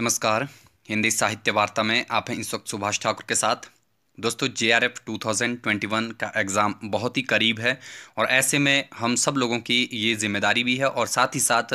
नमस्कार हिंदी साहित्य वार्ता में आप हैं इस वक्त सुभाष ठाकुर के साथ दोस्तों J R F two thousand twenty one का एग्ज़ाम बहुत ही करीब है और ऐसे में हम सब लोगों की ये जिम्मेदारी भी है और साथ ही साथ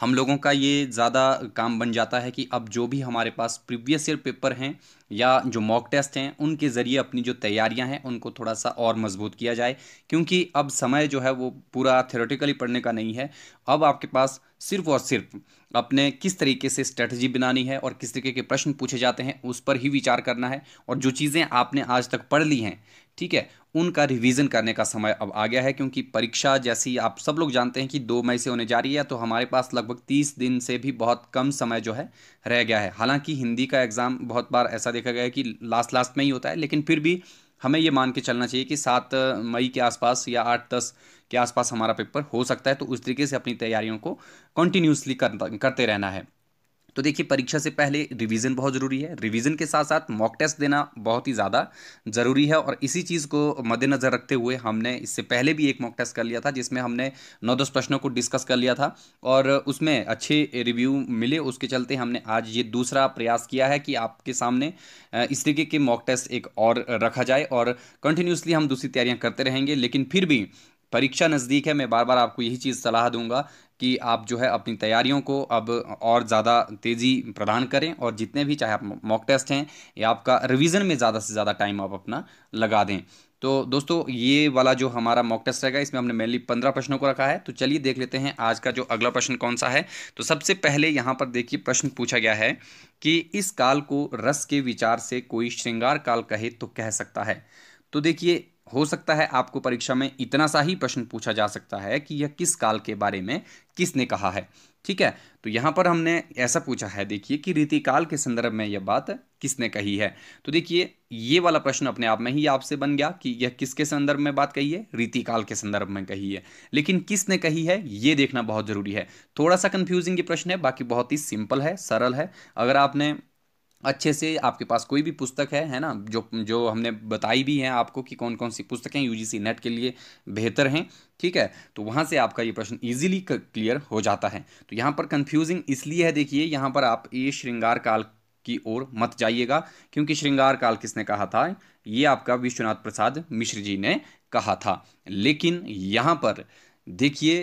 हम लोगों का ये ज़्यादा काम बन जाता है कि अब जो भी हमारे पास प्रीवियस ईयर पेपर हैं या जो मॉक टेस्ट हैं उनके ज़रिए अपनी जो तैयारियां हैं उनको थोड़ा सा और मजबूत किया जाए क्योंकि अब समय जो है वो पूरा थेरेटिकली पढ़ने का नहीं है अब आपके पास सिर्फ और सिर्फ अपने किस तरीके से स्ट्रेटजी बनानी है और किस तरीके के प्रश्न पूछे जाते हैं उस पर ही विचार करना है और जो चीज़ें आपने आज तक पढ़ ली हैं ठीक है उनका रिवीजन करने का समय अब आ गया है क्योंकि परीक्षा जैसी आप सब लोग जानते हैं कि दो मई से होने जा रही है तो हमारे पास लगभग तीस दिन से भी बहुत कम समय जो है रह गया है हालांकि हिंदी का एग्ज़ाम बहुत बार ऐसा देखा गया है कि लास्ट लास्ट में ही होता है लेकिन फिर भी हमें ये मान के चलना चाहिए कि सात मई के आसपास या आठ दस के आसपास हमारा पेपर हो सकता है तो उस तरीके से अपनी तैयारियों को कंटिन्यूसली करते रहना है तो देखिए परीक्षा से पहले रिवीजन बहुत ज़रूरी है रिवीजन के साथ साथ मॉक टेस्ट देना बहुत ही ज़्यादा ज़रूरी है और इसी चीज़ को मद्देनज़र रखते हुए हमने इससे पहले भी एक मॉक टेस्ट कर लिया था जिसमें हमने नौ दस प्रश्नों को डिस्कस कर लिया था और उसमें अच्छे रिव्यू मिले उसके चलते हमने आज ये दूसरा प्रयास किया है कि आपके सामने इस तरीके के मॉक टेस्ट एक और रखा जाए और कंटिन्यूसली हम दूसरी तैयारियाँ करते रहेंगे लेकिन फिर भी परीक्षा नज़दीक है मैं बार बार आपको यही चीज़ सलाह दूंगा कि आप जो है अपनी तैयारियों को अब और ज़्यादा तेज़ी प्रदान करें और जितने भी चाहे आप मॉक टेस्ट हैं या आपका रिवीजन में ज़्यादा से ज़्यादा टाइम आप अपना लगा दें तो दोस्तों ये वाला जो हमारा मॉक टेस्ट रहेगा इसमें हमने मेनली पंद्रह प्रश्नों को रखा है तो चलिए देख लेते हैं आज का जो अगला प्रश्न कौन सा है तो सबसे पहले यहाँ पर देखिए प्रश्न पूछा गया है कि इस काल को रस के विचार से कोई श्रृंगार काल कहे तो कह सकता है तो देखिए हो सकता है आपको परीक्षा में इतना सा ही प्रश्न पूछा जा सकता है कि यह किस काल के बारे में किसने कहा है ठीक है तो यहाँ पर हमने ऐसा पूछा है देखिए कि रीतिकाल के संदर्भ में यह बात किसने कही है तो देखिए ये वाला प्रश्न अपने आप में ही आपसे बन गया कि यह किसके संदर्भ में बात कही है रीतिकाल के संदर्भ में कही है लेकिन किसने कही है ये देखना बहुत ज़रूरी है थोड़ा सा कन्फ्यूजिंग ये प्रश्न है बाकी बहुत ही सिंपल है सरल है अगर आपने अच्छे से आपके पास कोई भी पुस्तक है है ना जो जो हमने बताई भी है आपको कि कौन कौन सी पुस्तकें यूजीसी नेट के लिए बेहतर हैं ठीक है तो वहाँ से आपका ये प्रश्न इजीली क्लियर हो जाता है तो यहाँ पर कंफ्यूजिंग इसलिए है देखिए यहाँ पर आप ये श्रृंगार काल की ओर मत जाइएगा क्योंकि श्रृंगार काल किसने कहा था ये आपका विश्वनाथ प्रसाद मिश्र जी ने कहा था लेकिन यहाँ पर देखिए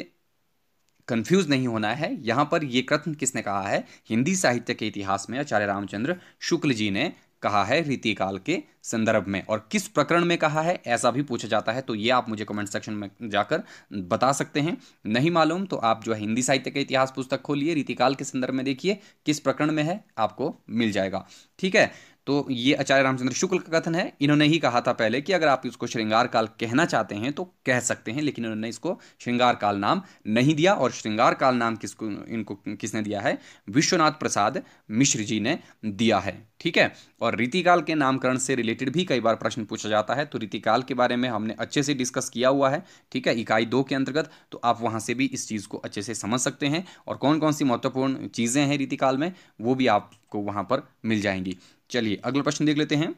कंफ्यूज नहीं होना है यहाँ पर ये कथन किसने कहा है हिंदी साहित्य के इतिहास में आचार्य रामचंद्र शुक्ल जी ने कहा है रीतिकाल के संदर्भ में और किस प्रकरण में कहा है ऐसा भी पूछा जाता है तो ये आप मुझे कमेंट सेक्शन में जाकर बता सकते हैं नहीं मालूम तो आप जो है हिंदी साहित्य के इतिहास पुस्तक खोलिए रीतिकाल के संदर्भ में देखिए किस प्रकरण में है आपको मिल जाएगा ठीक है तो ये आचार्य रामचंद्र शुक्ल का कथन है इन्होंने ही कहा था पहले कि अगर आप इसको श्रृंगार काल कहना चाहते हैं तो कह सकते हैं लेकिन इन्होंने इसको श्रृंगार काल नाम नहीं दिया और श्रृंगार काल नाम किसको इनको किसने दिया है विश्वनाथ प्रसाद मिश्र जी ने दिया है ठीक है और रीतिकाल के नामकरण से रिलेटेड भी कई बार प्रश्न पूछा जाता है तो रीतिकाल के बारे में हमने अच्छे से डिस्कस किया हुआ है ठीक है इकाई दो के अंतर्गत तो आप वहाँ से भी इस चीज़ को अच्छे से समझ सकते हैं और कौन कौन सी महत्वपूर्ण चीज़ें हैं रीतिकाल में वो भी आपको वहाँ पर मिल जाएंगी चलिए अगला प्रश्न देख लेते हैं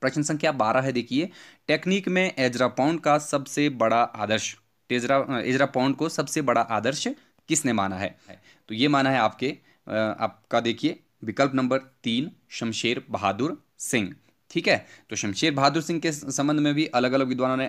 प्रश्न संख्या बारह है देखिए टेक्निक में एजरा पाउंड का सबसे बड़ा आदर्श टेजरा एजरा पाउंड को सबसे बड़ा आदर्श किसने माना है तो ये माना है आपके आपका देखिए विकल्प नंबर तीन शमशेर बहादुर सिंह ठीक है तो शमशेर बहादुर सिंह के संबंध में भी अलग अलग विद्वानों ने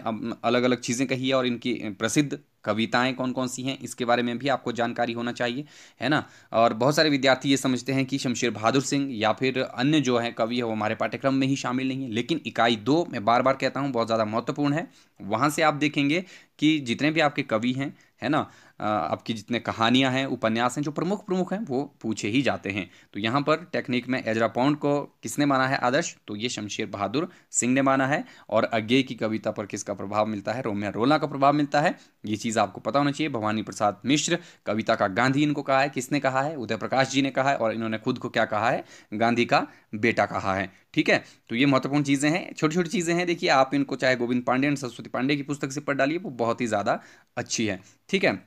अलग अलग चीज़ें कही है और इनकी प्रसिद्ध कविताएं कौन कौन सी हैं इसके बारे में भी आपको जानकारी होना चाहिए है ना और बहुत सारे विद्यार्थी ये समझते हैं कि शमशेर बहादुर सिंह या फिर अन्य जो हैं कवि है वो हमारे पाठ्यक्रम में ही शामिल नहीं है लेकिन इकाई दो मैं बार बार कहता हूँ बहुत ज़्यादा महत्वपूर्ण है वहाँ से आप देखेंगे कि जितने भी आपके कवि हैं है ना आपकी जितने कहानियाँ हैं उपन्यास हैं जो प्रमुख प्रमुख हैं वो पूछे ही जाते हैं तो यहाँ पर टेक्निक में एजरा पाउंड को किसने माना है आदर्श तो ये शमशेर बहादुर सिंह ने माना है और अज्ञे की कविता पर किसका प्रभाव मिलता है रोम्या रोला का प्रभाव मिलता है ये चीज़ आपको पता होना चाहिए भवानी प्रसाद मिश्र कविता का गांधी इनको कहा है किसने कहा है उदय प्रकाश जी ने कहा है और इन्होंने खुद को क्या कहा है गांधी का बेटा कहा है ठीक है तो ये महत्वपूर्ण चीज़ें हैं छोटी छोटी चीज़ें हैं देखिए आप इनको चाहे गोविंद पांडे और सरस्वती पांडे की पुस्तक से पढ़ डालिए वो बहुत ही ज़्यादा अच्छी है ठीक है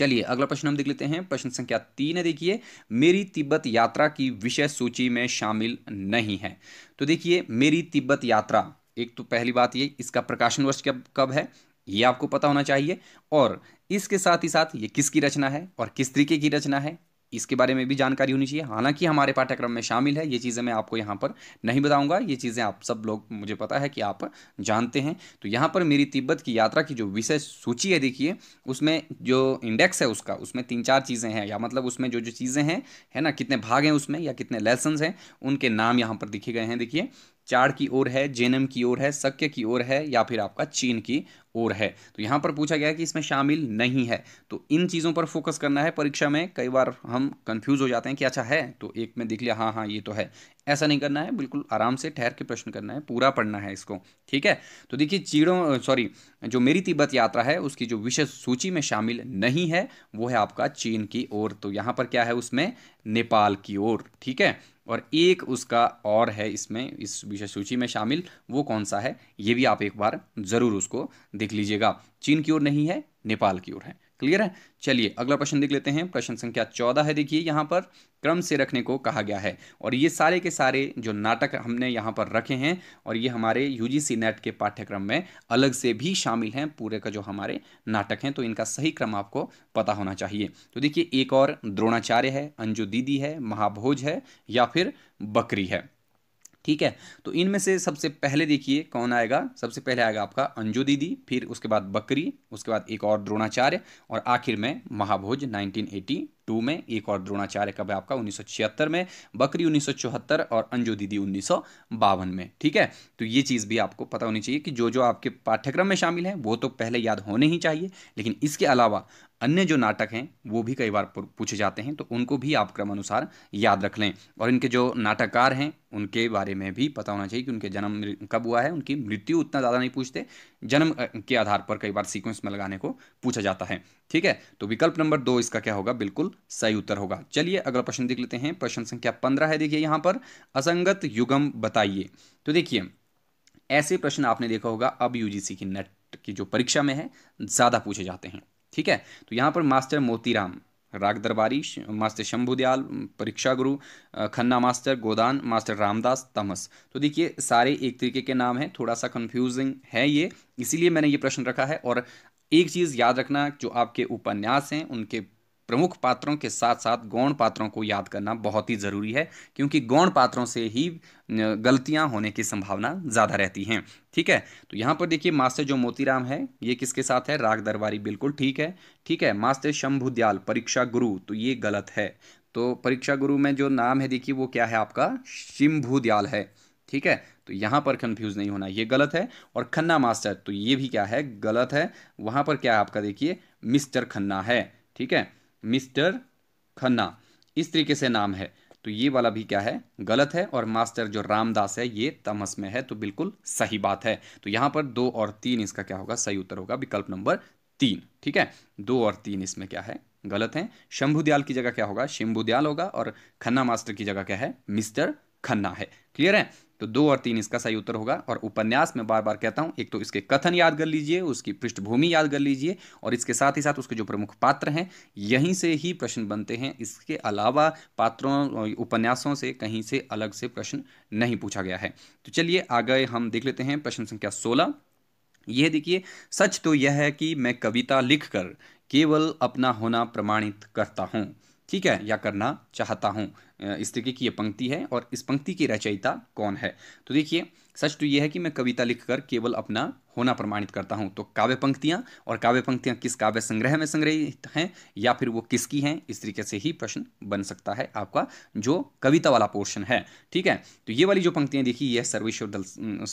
चलिए अगला प्रश्न हम देख लेते हैं प्रश्न संख्या तीन है देखिए मेरी तिब्बत यात्रा की विषय सूची में शामिल नहीं है तो देखिए मेरी तिब्बत यात्रा एक तो पहली बात ये इसका प्रकाशन वर्ष कब कब है ये आपको पता होना चाहिए और इसके साथ ही साथ ये किसकी रचना है और किस तरीके की रचना है इसके बारे में भी जानकारी होनी चाहिए हालांकि हमारे पाठ्यक्रम में शामिल है ये चीज़ें मैं आपको यहाँ पर नहीं बताऊंगा ये चीज़ें आप सब लोग मुझे पता है कि आप जानते हैं तो यहाँ पर मेरी तिब्बत की यात्रा की जो विषय सूची है देखिए उसमें जो इंडेक्स है उसका उसमें तीन चार चीज़ें हैं या मतलब उसमें जो जो चीज़ें हैं है ना कितने भाग हैं उसमें या कितने लेसन हैं उनके नाम यहाँ पर दिखे गए हैं देखिए चार की ओर है जेनम की ओर है सक्य की ओर है या फिर आपका चीन की ओर है तो यहाँ पर पूछा गया है कि इसमें शामिल नहीं है तो इन चीज़ों पर फोकस करना है परीक्षा में कई बार हम कंफ्यूज हो जाते हैं कि अच्छा है तो एक में देख लिया हाँ हाँ ये तो है ऐसा नहीं करना है बिल्कुल आराम से ठहर के प्रश्न करना है पूरा पढ़ना है इसको ठीक है तो देखिए चीड़ों सॉरी जो मेरी तिब्बत यात्रा है उसकी जो विशेष सूची में शामिल नहीं है वो है आपका चीन की ओर तो यहाँ पर क्या है उसमें नेपाल की ओर ठीक है और एक उसका और है इसमें इस विषय सूची में शामिल वो कौन सा है ये भी आप एक बार ज़रूर उसको देख लीजिएगा चीन की ओर नहीं है नेपाल की ओर है क्लियर है चलिए अगला प्रश्न देख लेते हैं प्रश्न संख्या चौदह है देखिए यहाँ पर क्रम से रखने को कहा गया है और ये सारे के सारे जो नाटक हमने यहाँ पर रखे हैं और ये हमारे यू जी नेट के पाठ्यक्रम में अलग से भी शामिल हैं पूरे का जो हमारे नाटक हैं तो इनका सही क्रम आपको पता होना चाहिए तो देखिए एक और द्रोणाचार्य है अंजु दीदी है महाभोज है या फिर बकरी है ठीक है तो इनमें से सबसे पहले देखिए कौन आएगा सबसे पहले आएगा आपका अंजू दीदी फिर उसके बाद बकरी उसके बाद एक और द्रोणाचार्य और आखिर में महाभोज 1980 टू में एक और द्रोणाचार्य कब है आपका उन्नीस में बकरी उन्नीस और अंजो दीदी उन्नीस में ठीक है तो ये चीज़ भी आपको पता होनी चाहिए कि जो जो आपके पाठ्यक्रम में शामिल है वो तो पहले याद होने ही चाहिए लेकिन इसके अलावा अन्य जो नाटक हैं वो भी कई बार पूछे जाते हैं तो उनको भी आप क्रम अनुसार याद रख लें और इनके जो नाटककार हैं उनके बारे में भी पता होना चाहिए कि उनके जन्म कब हुआ है उनकी मृत्यु उतना ज़्यादा नहीं पूछते जन्म के आधार पर कई बार सीक्वेंस में लगाने को पूछा जाता है ठीक है तो विकल्प नंबर दो इसका क्या होगा बिल्कुल सही उत्तर होगा चलिए अगला प्रश्न देख लेते हैं प्रश्न संख्या पंद्रह है देखिए यहां पर असंगत युगम बताइए तो देखिए ऐसे प्रश्न आपने देखा होगा अब यूजीसी की नेट की जो परीक्षा में है ज़्यादा पूछे जाते हैं ठीक है तो यहाँ पर मास्टर मोतीराम राग दरबारी master Shambhu Dayal Pariksha Guru Khanna master Godan master Ramdas Tamas तो देखिए सारे एक तरीके के नाम हैं थोड़ा सा कंफ्यूजिंग है ये इसीलिए मैंने ये प्रश्न रखा है और एक चीज़ याद रखना जो आपके उपन्यास हैं उनके प्रमुख पात्रों के साथ साथ गौण पात्रों को याद करना बहुत ही ज़रूरी है क्योंकि गौण पात्रों से ही गलतियां होने की संभावना ज़्यादा रहती हैं ठीक है तो यहाँ पर देखिए मास्टर जो मोतीराम है ये किसके साथ है राग दरबारी बिल्कुल ठीक है ठीक है मास्टर दयाल परीक्षा गुरु तो ये गलत है तो परीक्षा गुरु में जो नाम है देखिए वो क्या है आपका दयाल है ठीक है तो यहां पर कंफ्यूज नहीं होना ये गलत है और खन्ना मास्टर तो ये भी क्या है गलत है वहां पर क्या है आपका देखिए मिस्टर खन्ना है ठीक है मिस्टर खन्ना इस तरीके से नाम है तो ये वाला भी क्या है गलत है और मास्टर जो रामदास है ये तमस में है तो बिल्कुल सही बात है तो यहां पर दो और तीन इसका क्या होगा सही उत्तर होगा विकल्प नंबर तीन ठीक है दो और तीन इसमें क्या है गलत है शंभुदयाल की जगह क्या होगा शंभुदयाल होगा और खन्ना मास्टर की जगह क्या है मिस्टर खन्ना है क्लियर है तो दो और तीन इसका सही उत्तर होगा और उपन्यास में बार बार कहता हूँ एक तो इसके कथन याद कर लीजिए उसकी पृष्ठभूमि याद कर लीजिए और इसके साथ ही साथ उसके जो प्रमुख पात्र हैं यहीं से ही प्रश्न बनते हैं इसके अलावा पात्रों उपन्यासों से कहीं से अलग से प्रश्न नहीं पूछा गया है तो चलिए आगे हम देख लेते हैं प्रश्न संख्या सोलह यह देखिए सच तो यह है कि मैं कविता लिखकर केवल अपना होना प्रमाणित करता हूँ ठीक है या करना चाहता हूँ इस तरीके की ये पंक्ति है और इस पंक्ति की रचयिता कौन है तो देखिए सच तो ये है कि मैं कविता लिखकर केवल अपना होना प्रमाणित करता हूँ तो काव्य पंक्तियाँ और काव्य पंक्तियाँ किस काव्य संग्रह में संग्रहित हैं या फिर वो किसकी हैं इस तरीके से ही प्रश्न बन सकता है आपका जो कविता वाला पोर्शन है ठीक है तो ये वाली जो पंक्तियाँ देखिए यह सर्वेश्वर दल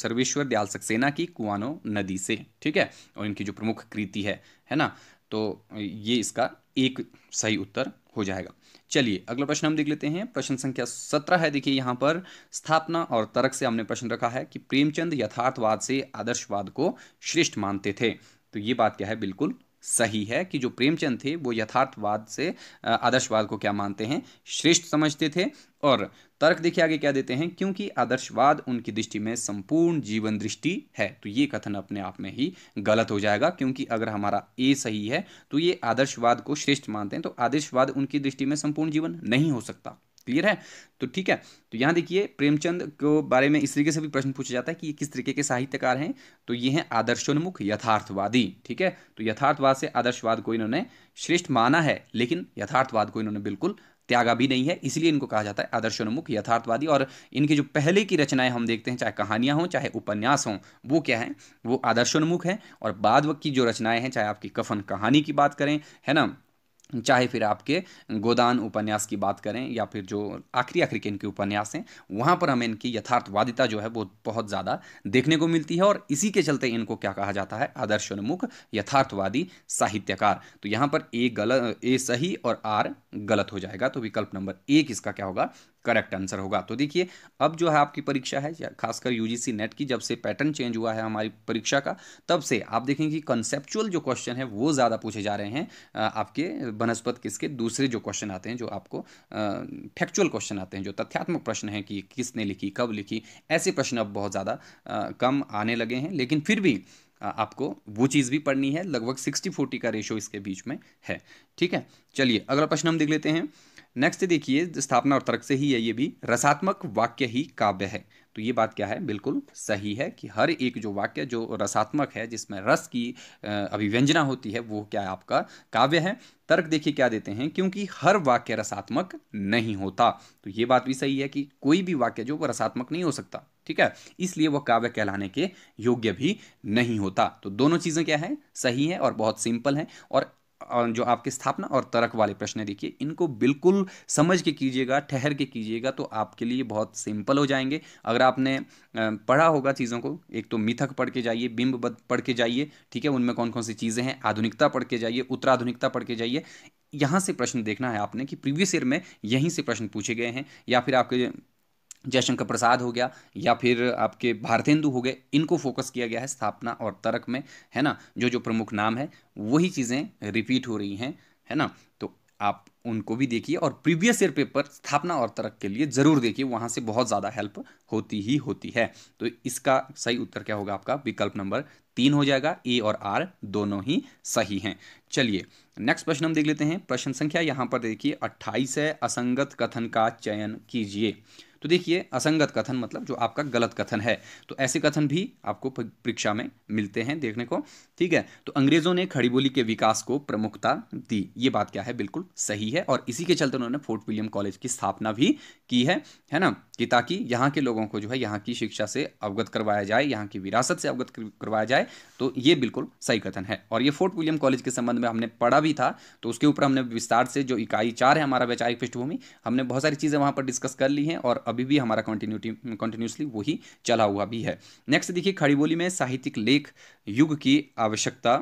सर्वेश्वर दयाल सक्सेना की कुआनो नदी से ठीक है और इनकी जो प्रमुख कृति है है ना तो ये इसका एक सही उत्तर हो जाएगा चलिए अगला प्रश्न हम देख लेते हैं प्रश्न संख्या सत्रह है देखिए यहाँ पर स्थापना और तर्क से हमने प्रश्न रखा है कि प्रेमचंद यथार्थवाद से आदर्शवाद को श्रेष्ठ मानते थे तो ये बात क्या है बिल्कुल सही है कि जो प्रेमचंद थे वो यथार्थवाद से आदर्शवाद को क्या मानते हैं श्रेष्ठ समझते थे और तर्क देखिए आगे क्या देते हैं क्योंकि आदर्शवाद उनकी दृष्टि में संपूर्ण जीवन दृष्टि है तो ये कथन अपने आप में ही गलत हो जाएगा क्योंकि अगर हमारा ए सही है तो ये आदर्शवाद को श्रेष्ठ मानते हैं तो आदर्शवाद उनकी दृष्टि में संपूर्ण जीवन नहीं हो सकता क्लियर है तो ठीक है तो यहाँ देखिए प्रेमचंद के बारे में इस तरीके से भी प्रश्न पूछा जाता है कि ये किस तरीके के साहित्यकार हैं तो ये हैं आदर्शोन्मुख यथार्थवादी ठीक है तो यथार्थवाद से आदर्शवाद को इन्होंने श्रेष्ठ माना है लेकिन यथार्थवाद को इन्होंने बिल्कुल त्यागा भी नहीं है इसलिए इनको कहा जाता है आदर्शोन्मुख यथार्थवादी और इनकी जो पहले की रचनाएं हम देखते हैं चाहे कहानियां हों चाहे उपन्यास हों वो क्या है वो आदर्शोन्मुख है और बाद वक्त की जो रचनाएं हैं चाहे आपकी कफन कहानी की बात करें है ना चाहे फिर आपके गोदान उपन्यास की बात करें या फिर जो आखिरी आखिरी के इनके उपन्यास हैं वहाँ पर हमें इनकी यथार्थवादिता जो है वो बहुत ज़्यादा देखने को मिलती है और इसी के चलते इनको क्या कहा जाता है आदर्शोन्मुख यथार्थवादी साहित्यकार तो यहाँ पर ए गलत ए सही और आर गलत हो जाएगा तो विकल्प नंबर एक इसका क्या होगा करेक्ट आंसर होगा तो देखिए अब जो है आपकी परीक्षा है खासकर यूजीसी नेट की जब से पैटर्न चेंज हुआ है हमारी परीक्षा का तब से आप देखेंगे कि कंसेप्चुअल जो क्वेश्चन है वो ज़्यादा पूछे जा रहे हैं आपके बनस्पत किसके दूसरे जो क्वेश्चन आते हैं जो आपको फैक्चुअल क्वेश्चन आते हैं जो तथ्यात्मक प्रश्न है कि किसने लिखी कब लिखी ऐसे प्रश्न अब बहुत ज़्यादा कम आने लगे हैं लेकिन फिर भी आपको वो चीज़ भी पढ़नी है लगभग सिक्सटी फोर्टी का रेशो इसके बीच में है ठीक है चलिए अगला प्रश्न हम देख लेते हैं नेक्स्ट देखिए स्थापना और तर्क से ही है ये भी रसात्मक वाक्य ही काव्य है तो ये बात क्या है बिल्कुल सही है कि हर एक जो वाक्य जो रसात्मक है जिसमें रस की अभिव्यंजना होती है वो क्या है आपका काव्य है तर्क देखिए क्या देते हैं क्योंकि हर वाक्य रसात्मक नहीं होता तो ये बात भी सही है कि कोई भी वाक्य जो वो रसात्मक नहीं हो सकता ठीक है इसलिए वह काव्य कहलाने के योग्य भी नहीं होता तो दोनों चीज़ें क्या है सही है और बहुत सिंपल है और जो आपकी स्थापना और तर्क वाले प्रश्न देखिए इनको बिल्कुल समझ के कीजिएगा ठहर के कीजिएगा तो आपके लिए बहुत सिंपल हो जाएंगे अगर आपने पढ़ा होगा चीज़ों को एक तो मिथक पढ़ के जाइए बिंब पढ़ के जाइए ठीक है उनमें कौन कौन सी चीज़ें हैं आधुनिकता पढ़ के जाइए उत्तराधुनिकता पढ़ के जाइए यहाँ से प्रश्न देखना है आपने कि प्रीवियस ईयर में यहीं से प्रश्न पूछे गए हैं या फिर आपके जयशंकर प्रसाद हो गया या फिर आपके भारतेंदु हो गए इनको फोकस किया गया है स्थापना और तर्क में है ना जो जो प्रमुख नाम है वही चीज़ें रिपीट हो रही हैं है ना तो आप उनको भी देखिए और प्रीवियस ईयर पेपर स्थापना और तर्क के लिए ज़रूर देखिए वहाँ से बहुत ज़्यादा हेल्प होती ही होती है तो इसका सही उत्तर क्या होगा आपका विकल्प नंबर तीन हो जाएगा ए और आर दोनों ही सही हैं चलिए नेक्स्ट प्रश्न हम देख लेते हैं प्रश्न संख्या यहाँ पर देखिए अट्ठाईस है असंगत कथन का चयन कीजिए तो देखिए असंगत कथन मतलब जो आपका गलत कथन है तो ऐसे कथन भी आपको परीक्षा में मिलते हैं देखने को ठीक है तो अंग्रेजों ने खड़ी बोली के विकास को प्रमुखता दी ये बात क्या है बिल्कुल सही है और इसी के चलते उन्होंने फोर्ट विलियम कॉलेज की स्थापना भी की है है ना कि ताकि यहाँ के लोगों को जो है यहाँ की शिक्षा से अवगत करवाया जाए यहाँ की विरासत से अवगत करवाया जाए तो ये बिल्कुल सही कथन है और ये फोर्ट विलियम कॉलेज के संबंध में हमने पढ़ा भी था तो उसके ऊपर हमने विस्तार से जो इकाई चार है हमारा वैचारिक पृष्ठभूमि हमने बहुत सारी चीज़ें वहाँ पर डिस्कस कर ली हैं और अब अभी भी हमारा कंटिन्यूटी कंटिन्यूसली वही चला हुआ भी है नेक्स्ट देखिए खड़ी बोली में साहित्यिक लेख युग की आवश्यकता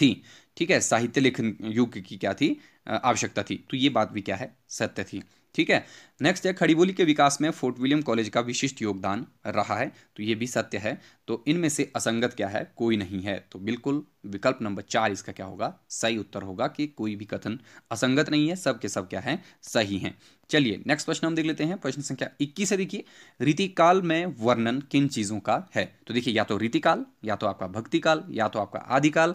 थी ठीक है साहित्य लेखन युग की क्या थी आवश्यकता थी तो ये बात भी क्या है सत्य थी ठीक है नेक्स्ट है खड़ी बोली के विकास में फोर्ट विलियम कॉलेज का विशिष्ट योगदान रहा है तो ये भी सत्य है तो इनमें से असंगत क्या है कोई नहीं है तो बिल्कुल विकल्प नंबर चार इसका क्या होगा सही उत्तर होगा कि कोई भी कथन असंगत नहीं है सब के सब क्या है सही हैं चलिए नेक्स्ट प्रश्न हम देख लेते हैं प्रश्न संख्या इक्कीस है देखिए रीतिकाल में वर्णन किन चीज़ों का है तो देखिए या तो रीतिकाल या तो आपका भक्तिकाल या तो आपका आदिकाल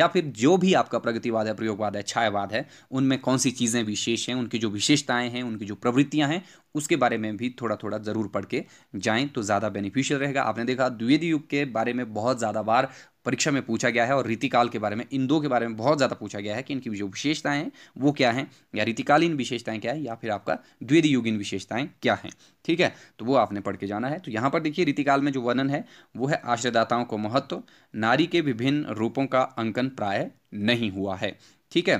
या फिर जो भी आपका प्रगतिवाद है प्रयोगवाद है छायावाद है उनमें कौन सी चीज़ें विशेष हैं उनकी जो विशेषताएं हैं उनकी जो प्रवृत्तियां हैं उसके बारे में भी थोड़ा थोड़ा ज़रूर पढ़ के जाएं तो ज़्यादा बेनिफिशियल रहेगा आपने देखा द्विवेदी युग के बारे में बहुत ज़्यादा बार परीक्षा में पूछा गया है और रीतिकाल के बारे में इन दो के बारे में बहुत ज़्यादा पूछा गया है कि इनकी जो विशेषताएं हैं वो क्या हैं या रीतिकालीन विशेषताएं क्या है या फिर आपका द्वितीयुगीन विशेषताएं क्या हैं ठीक है तो वो आपने पढ़ के जाना है तो यहाँ पर देखिए रीतिकाल में जो वर्णन है वो है आश्रयदाताओं को महत्व नारी के विभिन्न रूपों का अंकन प्राय नहीं हुआ है ठीक है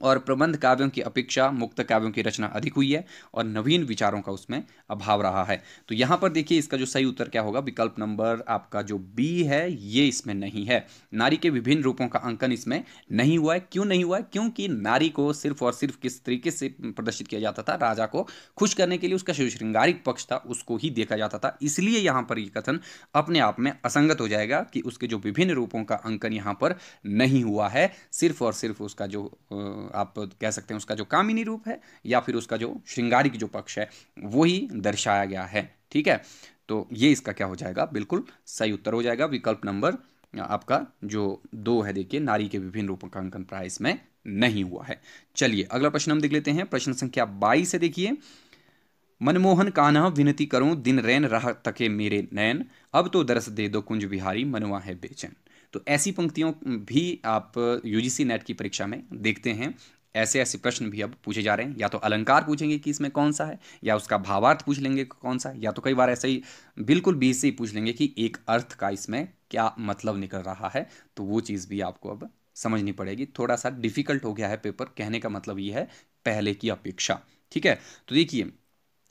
और प्रबंध काव्यों की अपेक्षा मुक्त काव्यों की रचना अधिक हुई है और नवीन विचारों का उसमें अभाव रहा है तो यहाँ पर देखिए इसका जो सही उत्तर क्या होगा विकल्प नंबर आपका जो बी है ये इसमें नहीं है नारी के विभिन्न रूपों का अंकन इसमें नहीं हुआ है क्यों नहीं हुआ है क्योंकि नारी को सिर्फ और सिर्फ किस तरीके से प्रदर्शित किया जाता था राजा को खुश करने के लिए उसका जो श्रृंगारिक पक्ष था उसको ही देखा जाता था इसलिए यहाँ पर ये कथन अपने आप में असंगत हो जाएगा कि उसके जो विभिन्न रूपों का अंकन यहाँ पर नहीं हुआ है सिर्फ और सिर्फ उसका जो आप कह सकते हैं उसका जो कामिनी रूप है या फिर उसका जो श्रृंगारिक जो पक्ष है वही दर्शाया गया है ठीक है तो ये इसका क्या हो जाएगा बिल्कुल सही उत्तर हो जाएगा विकल्प नंबर आपका जो दो है देखिए नारी के विभिन्न रूपों का अंकन प्राय इसमें नहीं हुआ है चलिए अगला प्रश्न हम देख लेते हैं प्रश्न संख्या बाईस है देखिए मनमोहन कान्हा विनती करूं दिन रैन रह तके मेरे नैन अब तो दरस दे दो कुंज बिहारी मनवा है बेचैन तो ऐसी पंक्तियों भी आप यूजीसी नेट की परीक्षा में देखते हैं ऐसे ऐसे प्रश्न भी अब पूछे जा रहे हैं या तो अलंकार पूछेंगे कि इसमें कौन सा है या उसका भावार्थ पूछ लेंगे कौन सा है या तो कई बार ऐसे ही बिल्कुल बीच से ही पूछ लेंगे कि एक अर्थ का इसमें क्या मतलब निकल रहा है तो वो चीज़ भी आपको अब समझनी पड़ेगी थोड़ा सा डिफिकल्ट हो गया है पेपर कहने का मतलब ये है पहले की अपेक्षा ठीक है तो देखिए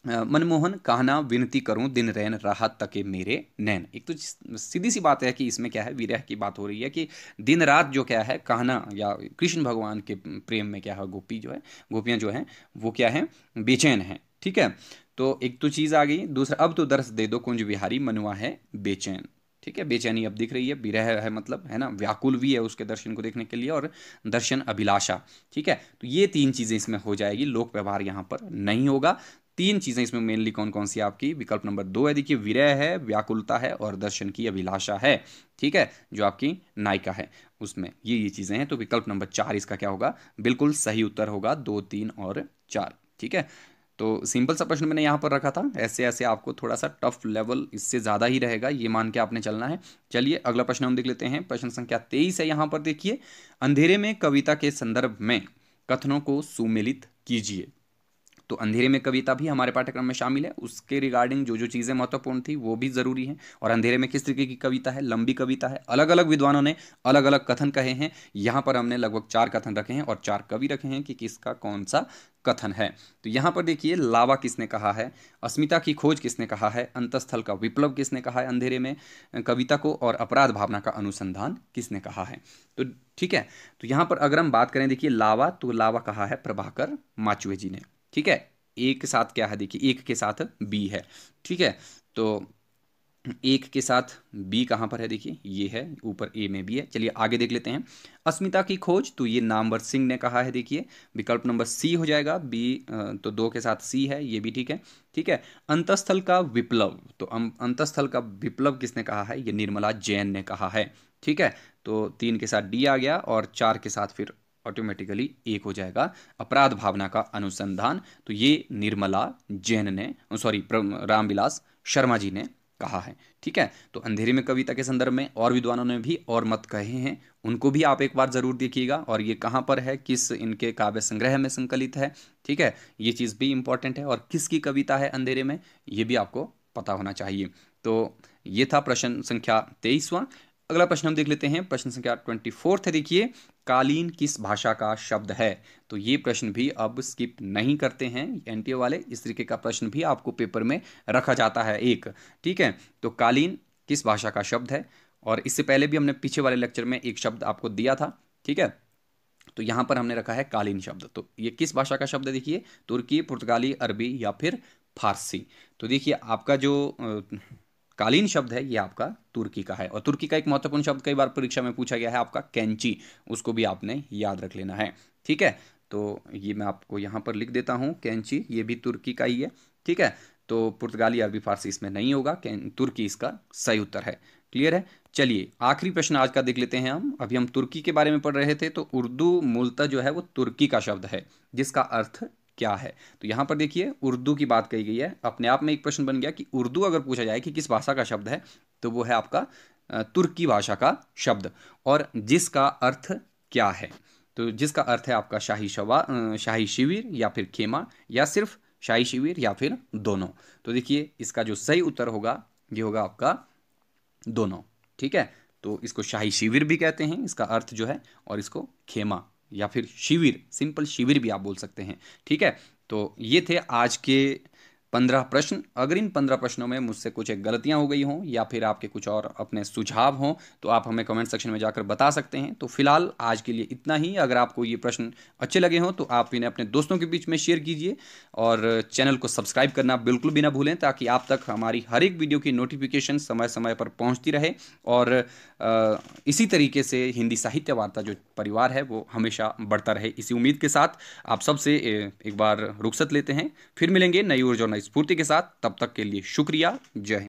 मनमोहन कहना विनती करूं दिन रैन राहत तके मेरे नैन एक तो सीधी सी बात है कि इसमें क्या है विरह की बात हो रही है कि दिन रात जो क्या है कहना या कृष्ण भगवान के प्रेम में क्या है गोपी जो है गोपियाँ जो हैं वो क्या है बेचैन है ठीक है तो एक तो चीज़ आ गई दूसरा अब तो दर्श दे दो कुंज विहारी मनुआ है बेचैन ठीक है बेचैनी अब दिख रही है विरह है मतलब है ना व्याकुल भी है उसके दर्शन को देखने के लिए और दर्शन अभिलाषा ठीक है तो ये तीन चीज़ें इसमें हो जाएगी लोक व्यवहार यहाँ पर नहीं होगा तीन चीज़ें इसमें मेनली कौन कौन सी आपकी विकल्प नंबर दो है देखिए विरय है व्याकुलता है और दर्शन की अभिलाषा है ठीक है जो आपकी नायिका है उसमें ये ये चीज़ें हैं तो विकल्प नंबर चार इसका क्या होगा बिल्कुल सही उत्तर होगा दो तीन और चार ठीक है तो सिंपल सा प्रश्न मैंने यहाँ पर रखा था ऐसे ऐसे आपको थोड़ा सा टफ लेवल इससे ज़्यादा ही रहेगा ये मान के आपने चलना है चलिए अगला प्रश्न हम देख लेते हैं प्रश्न संख्या तेईस है यहाँ पर देखिए अंधेरे में कविता के संदर्भ में कथनों को सुमिलित कीजिए तो अंधेरे में कविता भी हमारे पाठ्यक्रम में शामिल है उसके रिगार्डिंग जो जो चीज़ें महत्वपूर्ण थी वो भी ज़रूरी हैं और अंधेरे में किस तरीके की कविता है लंबी कविता है अलग अलग विद्वानों ने अलग अलग कथन कहे हैं यहाँ पर हमने लगभग चार कथन रखे हैं और चार कवि रखे हैं कि किसका कौन सा कथन है तो यहाँ पर देखिए लावा किसने कहा है अस्मिता की खोज किसने कहा है अंतस्थल का विप्लव किसने कहा है अंधेरे में कविता को और अपराध भावना का अनुसंधान किसने कहा है तो ठीक है तो यहाँ पर अगर हम बात करें देखिए लावा तो लावा कहा है प्रभाकर माचुए जी ने ठीक है ए के साथ क्या है देखिए एक के साथ बी है ठीक है तो एक के साथ बी कहां पर है देखिए ये है ऊपर ए में भी है चलिए आगे देख लेते हैं अस्मिता की खोज तो ये नामवर सिंह ने कहा है देखिए विकल्प नंबर सी हो जाएगा बी तो दो के साथ सी है ये भी ठीक है ठीक है अंतस्थल का विप्लव तो अं, अंतस्थल का विप्लव किसने कहा है ये निर्मला जैन ने कहा है ठीक है तो तीन के साथ डी आ गया और चार के साथ फिर ऑटोमेटिकली एक हो जाएगा अपराध भावना का अनुसंधान तो ये निर्मला जैन ने सॉरी रामविलास शर्मा जी ने कहा है ठीक है तो अंधेरे में कविता के संदर्भ में और विद्वानों ने भी और मत कहे हैं उनको भी आप एक बार ज़रूर देखिएगा और ये कहाँ पर है किस इनके काव्य संग्रह में संकलित है ठीक है ये चीज़ भी इंपॉर्टेंट है और किसकी कविता है अंधेरे में ये भी आपको पता होना चाहिए तो ये था प्रश्न संख्या तेईसवां अगला प्रश्न हम देख लेते हैं प्रश्न संख्या ट्वेंटी फोर्थ है देखिए कालीन किस भाषा का शब्द है तो ये प्रश्न भी अब स्किप नहीं करते हैं एन वाले इस तरीके का प्रश्न भी आपको पेपर में रखा जाता है एक ठीक है तो कालीन किस भाषा का शब्द है और इससे पहले भी हमने पीछे वाले लेक्चर में एक शब्द आपको दिया था ठीक है तो यहां पर हमने रखा है कालीन शब्द तो ये किस भाषा का शब्द है देखिए तुर्की पुर्तगाली अरबी या फिर फारसी तो देखिए आपका जो कालीन शब्द है ये आपका तुर्की का है और तुर्की का एक महत्वपूर्ण शब्द कई बार परीक्षा में पूछा गया है आपका कैंची उसको भी आपने याद रख लेना है ठीक है तो ये मैं आपको यहाँ पर लिख देता हूँ कैंची ये भी तुर्की का ही है ठीक है तो पुर्तगाली अरबी फारसी इसमें नहीं होगा तुर्की इसका सही उत्तर है क्लियर है चलिए आखिरी प्रश्न आज का देख लेते हैं हम अभी हम तुर्की के बारे में पढ़ रहे थे तो उर्दू मूलतः जो है वो तुर्की का शब्द है जिसका अर्थ क्या है तो यहाँ पर देखिए उर्दू की बात कही गई है अपने आप में एक प्रश्न बन गया कि उर्दू अगर पूछा जाए कि किस भाषा का शब्द है तो वो है आपका तुर्की भाषा का शब्द और जिसका अर्थ क्या है तो जिसका अर्थ है आपका शाही शवा शाही शिविर या फिर खेमा या सिर्फ शाही शिविर या फिर दोनों तो देखिए इसका जो सही उत्तर होगा ये होगा आपका दोनों ठीक है तो इसको शाही शिविर भी कहते हैं इसका अर्थ जो है और इसको खेमा या फिर शिविर सिंपल शिविर भी आप बोल सकते हैं ठीक है तो ये थे आज के पंद्रह प्रश्न अगर इन पंद्रह प्रश्नों में मुझसे कुछ एक गलतियां हो गई हों या फिर आपके कुछ और अपने सुझाव हों तो आप हमें कमेंट सेक्शन में जाकर बता सकते हैं तो फिलहाल आज के लिए इतना ही अगर आपको ये प्रश्न अच्छे लगे हों तो आप इन्हें अपने दोस्तों के बीच में शेयर कीजिए और चैनल को सब्सक्राइब करना बिल्कुल भी ना भूलें ताकि आप तक हमारी हर एक वीडियो की नोटिफिकेशन समय समय पर पहुँचती रहे और इसी तरीके से हिंदी साहित्य वार्ता जो परिवार है वो हमेशा बढ़ता रहे इसी उम्मीद के साथ आप सबसे एक बार रुख्सत लेते हैं फिर मिलेंगे नई ऊर्जा नई स्फूर्ति के साथ तब तक के लिए शुक्रिया जय हिंद